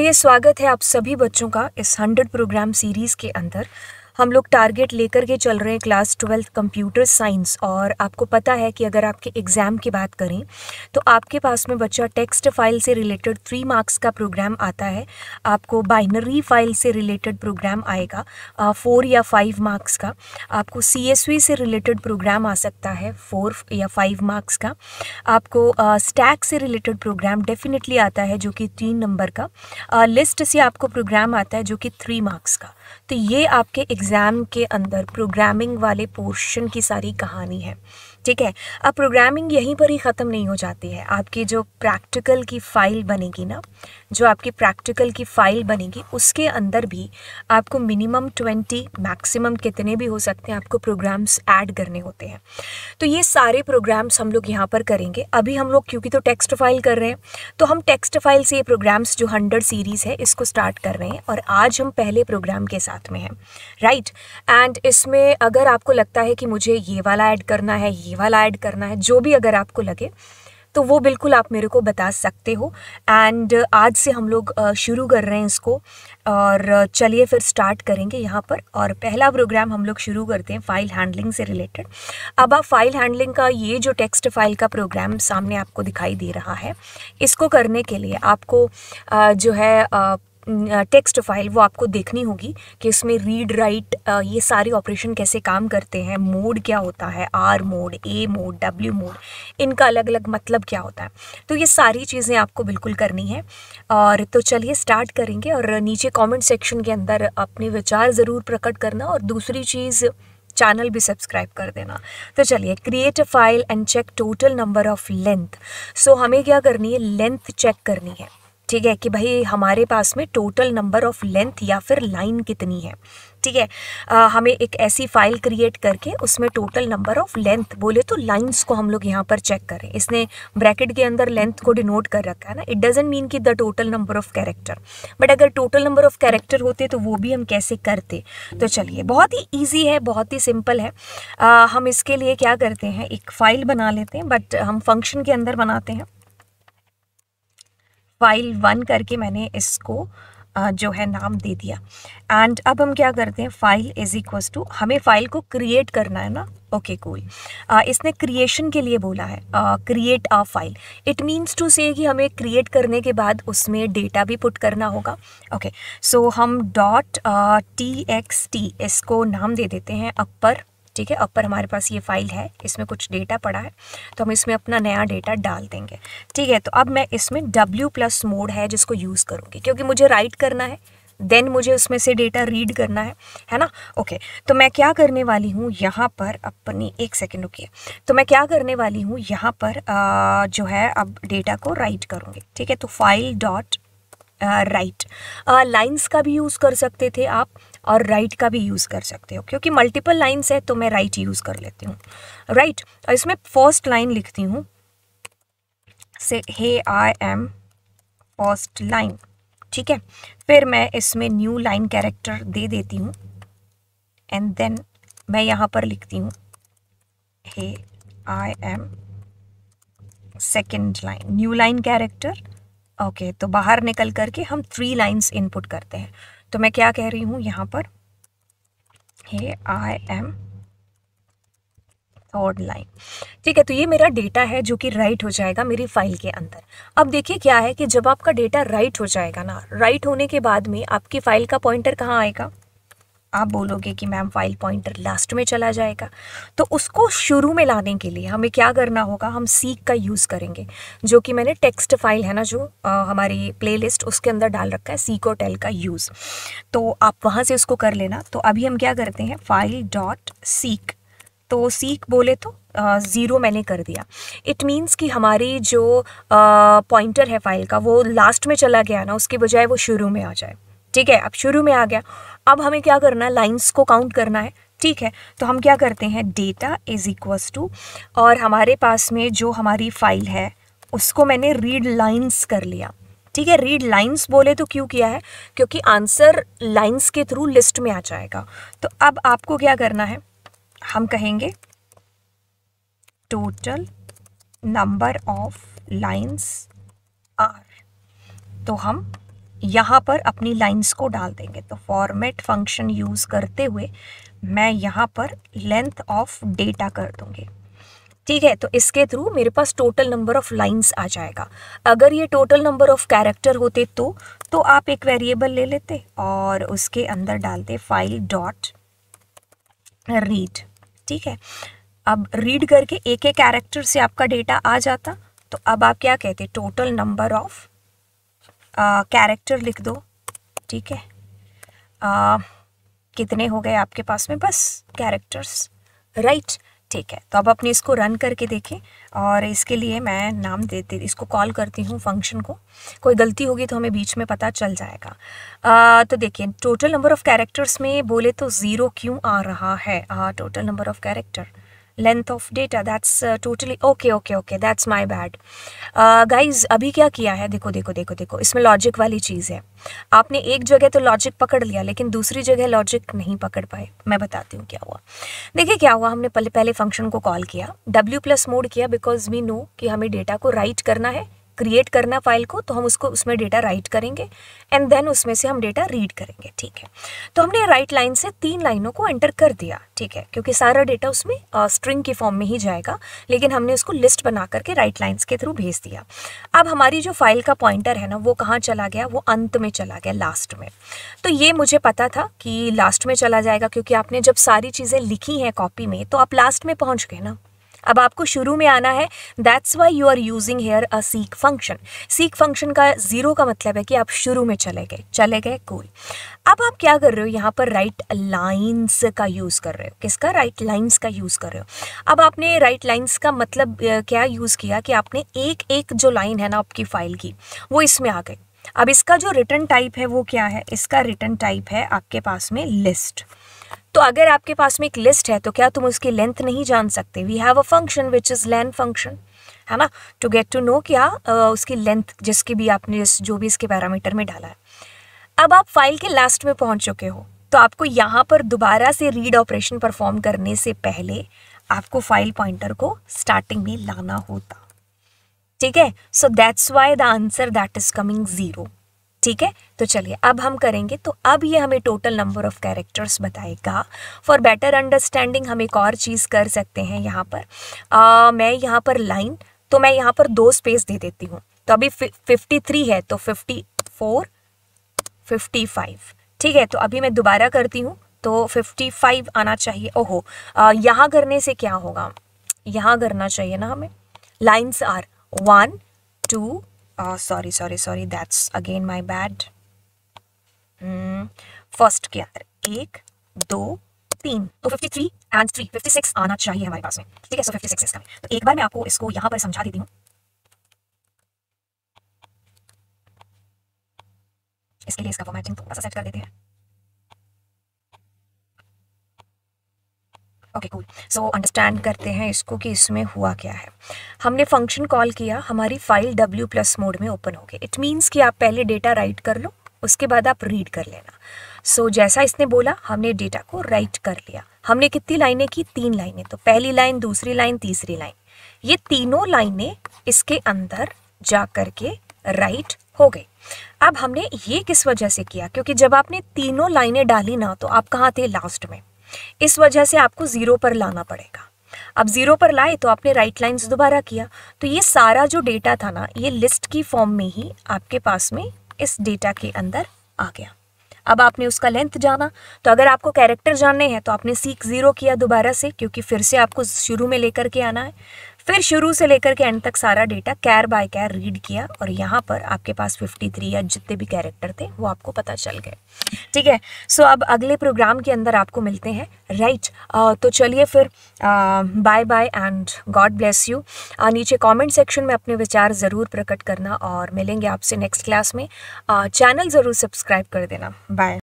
चलिए तो स्वागत है आप सभी बच्चों का इस हंड्रेड प्रोग्राम सीरीज के अंदर हम लोग टारगेट लेकर के चल रहे हैं क्लास ट्वेल्थ कंप्यूटर साइंस और आपको पता है कि अगर आपके एग्ज़ाम की बात करें तो आपके पास में बच्चा टेक्स्ट फाइल से रिलेटेड थ्री मार्क्स का प्रोग्राम आता है आपको बाइनरी फाइल से रिलेटेड प्रोग्राम आएगा फोर या फाइव मार्क्स का आपको सी से रिलेटेड प्रोग्राम आ सकता है फोर या फाइव मार्क्स का आपको स्टैक से रिलेटेड प्रोग्राम डेफिनेटली आता है जो कि तीन नंबर का लिस्ट से आपको प्रोग्राम आता है जो कि थ्री मार्क्स का तो ये आपके एग्ज़ाम के अंदर प्रोग्रामिंग वाले पोर्शन की सारी कहानी है ठीक है अब प्रोग्रामिंग यहीं पर ही ख़त्म नहीं हो जाती है आपकी जो प्रैक्टिकल की फ़ाइल बनेगी ना जो आपकी प्रैक्टिकल की फ़ाइल बनेगी उसके अंदर भी आपको मिनिमम ट्वेंटी मैक्सिमम कितने भी हो सकते हैं आपको प्रोग्राम्स ऐड करने होते हैं तो ये सारे प्रोग्राम्स हम लोग यहाँ पर करेंगे अभी हम लोग क्योंकि तो टेक्स्ट फाइल कर रहे हैं तो हम टेक्स्ट फाइल से ये प्रोग्राम्स जो हंड्रेड सीरीज़ है इसको स्टार्ट कर रहे हैं और आज हम पहले प्रोग्राम के साथ में हैं राइट एंड इसमें अगर आपको लगता है कि मुझे ये वाला ऐड करना है ये वाला ऐड करना है जो भी अगर आपको लगे तो वो बिल्कुल आप मेरे को बता सकते हो एंड आज से हम लोग शुरू कर रहे हैं इसको और चलिए फिर स्टार्ट करेंगे यहाँ पर और पहला प्रोग्राम हम लोग शुरू करते हैं फ़ाइल हैंडलिंग से रिलेटेड अब आप फ़ाइल हैंडलिंग का ये जो टेक्स्ट फाइल का प्रोग्राम सामने आपको दिखाई दे रहा है इसको करने के लिए आपको जो है टेक्स्ट फाइल वो आपको देखनी होगी कि उसमें रीड राइट ये सारे ऑपरेशन कैसे काम करते हैं मोड क्या होता है R mode A mode W mode इनका अलग अलग मतलब क्या होता है तो ये सारी चीज़ें आपको बिल्कुल करनी है और तो चलिए स्टार्ट करेंगे और नीचे कॉमेंट सेक्शन के अंदर अपने विचार ज़रूर प्रकट करना और दूसरी चीज़ चैनल भी सब्सक्राइब कर देना तो चलिए create a file and check total number of length so हमें क्या करनी है लेंथ चेक करनी है ठीक है कि भाई हमारे पास में टोटल नंबर ऑफ लेंथ या फिर लाइन कितनी है ठीक है आ, हमें एक ऐसी फाइल क्रिएट करके उसमें टोटल नंबर ऑफ लेंथ बोले तो लाइंस को हम लोग यहाँ पर चेक करें इसने ब्रैकेट के अंदर लेंथ को डिनोट कर रखा है ना इट डजेंट मीन कि the total number of character but अगर टोटल नंबर ऑफ कैरेक्टर होते तो वो भी हम कैसे करते तो चलिए बहुत ही ईजी है बहुत ही सिंपल है आ, हम इसके लिए क्या करते हैं एक फ़ाइल बना लेते हैं बट हम फंक्शन के अंदर बनाते हैं फाइल वन करके मैंने इसको जो है नाम दे दिया एंड अब हम क्या करते हैं फाइल इज इक्वल टू हमें फाइल को क्रिएट करना है ना ओके okay, कोई cool. uh, इसने क्रिएशन के लिए बोला है create a file it means to say कि हमें क्रिएट करने के बाद उसमें डेटा भी पुट करना होगा ओके okay, सो so हम डॉट टी एक्स टी इसको नाम दे देते हैं अपर ठीक है अपर हमारे पास ये फाइल है इसमें कुछ डेटा पड़ा है तो हम इसमें अपना नया डेटा डाल देंगे ठीक है तो अब मैं इसमें W प्लस मोड है जिसको यूज़ करूँगी क्योंकि मुझे राइट करना है देन मुझे उसमें से डेटा रीड करना है है ना ओके okay, तो मैं क्या करने वाली हूँ यहाँ पर अपनी एक सेकेंड रुकिए तो मैं क्या करने वाली हूँ यहाँ पर आ, जो है अब डेटा को राइट करूँगी ठीक है तो फाइल डॉट राइट लाइन्स का भी यूज़ कर सकते थे आप और राइट का भी यूज़ कर सकते हो क्योंकि मल्टीपल लाइन्स है तो मैं राइट यूज़ कर लेती हूँ राइट और इसमें फर्स्ट लाइन लिखती हूँ say hey I am first line ठीक है फिर मैं इसमें न्यू लाइन कैरेक्टर दे देती हूँ एंड देन मैं यहाँ पर लिखती हूँ hey I am second line new line character okay तो बाहर निकल करके हम थ्री लाइन्स इनपुट करते हैं तो मैं क्या कह रही हूँ यहाँ पर hey I am odd line ठीक है तो ये मेरा डेटा है जो कि राइट हो जाएगा मेरी फाइल के अंदर अब देखिए क्या है कि जब आपका डेटा राइट हो जाएगा ना राइट होने के बाद में आपकी फाइल का पॉइंटर कहाँ आएगा आप बोलोगे कि मैम फाइल पॉइंटर लास्ट में चला जाएगा तो उसको शुरू में लाने के लिए हमें क्या करना होगा हम सीक का यूज़ करेंगे जो कि मैंने टेक्स्ट फाइल है ना जो आ, हमारी प्लेलिस्ट उसके अंदर डाल रखा है सीक और टेल का यूज़ तो आप वहाँ से उसको कर लेना तो अभी हम क्या करते हैं फाइल डॉट सीक तो सीक बोले तो ज़ीरो मैंने कर दिया इट मीन्स कि हमारी जो पॉइंटर है फाइल का वो लास्ट में चला गया ना उसके बजाय वो शुरू में आ जाए ठीक है अब शुरू में आ गया अब हमें क्या करना है लाइन्स को काउंट करना है ठीक है तो हम क्या करते हैं डेटा इज इक्वस टू और हमारे पास में जो हमारी फाइल है उसको मैंने रीड लाइन्स कर लिया ठीक है रीड लाइन्स बोले तो क्यों किया है क्योंकि आंसर लाइन्स के थ्रू लिस्ट में आ जाएगा तो अब आपको क्या करना है हम कहेंगे total number of lines are तो हम यहाँ पर अपनी लाइंस को डाल देंगे तो फॉर्मेट फंक्शन यूज़ करते हुए मैं यहाँ पर लेंथ ऑफ डेटा कर दूँगी ठीक है तो इसके थ्रू मेरे पास टोटल नंबर ऑफ लाइंस आ जाएगा अगर ये टोटल नंबर ऑफ कैरेक्टर होते तो तो आप एक वेरिएबल ले लेते और उसके अंदर डालते फाइल डॉट रीड ठीक है अब रीड करके एक एक कैरेक्टर से आपका डेटा आ जाता तो अब आप क्या कहते टोटल नंबर ऑफ कैरेक्टर लिख दो ठीक है आ, कितने हो गए आपके पास में बस कैरेक्टर्स राइट ठीक है तो अब अपने इसको रन करके देखें और इसके लिए मैं नाम देती इसको कॉल करती हूँ फंक्शन को कोई गलती होगी तो हमें बीच में पता चल जाएगा आ, तो देखिए टोटल नंबर ऑफ़ कैरेक्टर्स में बोले तो ज़ीरो क्यों आ रहा है total number of character length of data that's totally okay okay okay that's my bad guys अभी क्या किया है देखो देखो देखो देखो इसमें लॉजिक वाली चीज़ है आपने एक जगह तो लॉजिक पकड़ लिया लेकिन दूसरी जगह लॉजिक नहीं पकड़ पाए मैं बताती हूँ क्या हुआ देखिए क्या हुआ हमने पहले पहले फंक्शन को कॉल किया डब्ल्यू प्लस मोड किया बिकॉज वी नो कि हमें डेटा को राइट करना है क्रिएट करना फाइल को तो हम उसको उसमें डेटा राइट करेंगे एंड देन उसमें से हम डेटा रीड करेंगे ठीक है तो हमने राइट लाइन से तीन लाइनों को एंटर कर दिया ठीक है क्योंकि सारा डेटा उसमें स्ट्रिंग के फॉर्म में ही जाएगा लेकिन हमने उसको लिस्ट बना करके राइट लाइन्स के थ्रू भेज दिया अब हमारी जो फाइल का पॉइंटर है ना वो कहाँ चला गया वो अंत में चला गया लास्ट में तो ये मुझे पता था कि लास्ट में चला जाएगा क्योंकि आपने जब सारी चीज़ें लिखी हैं कॉपी में तो आप लास्ट में पहुँच गए ना अब आपको शुरू में आना है that's why you are using here a seek function seek function का जीरो का मतलब है कि आप शुरू में चले गए चले गए कूल अब आप क्या कर रहे हो यहाँ पर राइट लाइन्स का यूज़ कर रहे हो किसका राइट लाइन्स का यूज़ कर रहे हो अब आपने राइट लाइन्स का मतलब क्या यूज़ किया कि आपने एक एक जो लाइन है ना आपकी फाइल की वो इसमें आ गई अब इसका जो रिटर्न टाइप है वो क्या है इसका रिटर्न टाइप है आपके पास में लिस्ट तो अगर आपके पास में एक लिस्ट है तो क्या तुम उसकी लेंथ नहीं जान सकते we have a function which is len function है ना टू गेट टू नो क्या उसकी लेंथ जिसकी भी आपने जो भी इसके पैरामीटर में डाला है अब आप फाइल के लास्ट में पहुंच चुके हो तो आपको यहाँ पर दोबारा से रीड ऑपरेशन परफॉर्म करने से पहले आपको फाइल पॉइंटर को स्टार्टिंग में लाना होता ठीक है so that's why the answer that is coming zero ठीक है तो चलिए अब हम करेंगे तो अब ये हमें टोटल नंबर ऑफ कैरेक्टर्स बताएगा फॉर बेटर अंडरस्टैंडिंग हम एक और चीज़ कर सकते हैं यहाँ पर आ, मैं यहाँ पर लाइन तो मैं यहाँ पर दो स्पेस दे देती हूँ तो अभी फिफ्टी थ्री है तो फिफ्टी फोर फिफ्टी फाइव ठीक है तो अभी मैं दोबारा करती हूँ तो फिफ्टी फाइव आना चाहिए ओहो यहाँ करने से क्या होगा यहाँ करना चाहिए ना हमें lines are one two Oh, sorry sorry sorry that's again my bad first hmm. के अंदर एक दो तीन तो थ्री एंड फिफ्टी सिक्स आना चाहिए हमारे पास में ठीक है सो 56 इसका तो एक बार मैं आपको इसको यहां पर समझा देती हूँ इसके लिए इसका फॉर्मेटिंग थोड़ा सा सेट कर देते हैं ओके कूल सो अंडरस्टैंड करते हैं इसको कि इसमें हुआ क्या है हमने फंक्शन कॉल किया हमारी फाइल डब्ल्यू प्लस मोड में ओपन हो गई इट मीन्स कि आप पहले डेटा राइट कर लो उसके बाद आप रीड कर लेना सो so, जैसा इसने बोला हमने डेटा को राइट कर लिया हमने कितनी लाइनें की तीन लाइनें तो पहली लाइन दूसरी लाइन तीसरी लाइन ये तीनों लाइनें इसके अंदर जा कर के राइट हो गई अब हमने ये किस वजह से किया क्योंकि जब आपने तीनों लाइनें डाली ना तो आप कहाँ थे लास्ट में इस वजह से आपको ज़ीरो पर लाना पड़ेगा अब ज़ीरो पर लाए तो आपने राइट लाइन्स दोबारा किया तो ये सारा जो डेटा था ना ये लिस्ट की फॉर्म में ही आपके पास में इस डेटा के अंदर आ गया अब आपने उसका लेंथ जाना तो अगर आपको कैरेक्टर जानने हैं तो आपने सीख ज़ीरो किया दोबारा से क्योंकि फिर से आपको शुरू में लेकर के आना है फिर शुरू से लेकर के एंड तक सारा data char by char read किया और यहाँ पर आपके पास 53 या जितने भी कैरेक्टर थे वो आपको पता चल गए ठीक है सो अब अगले प्रोग्राम के अंदर आपको मिलते हैं राइट right. तो चलिए फिर bye bye and God bless you नीचे कमेंट सेक्शन में अपने विचार ज़रूर प्रकट करना और मिलेंगे आपसे नेक्स्ट क्लास में चैनल ज़रूर सब्सक्राइब कर देना बाय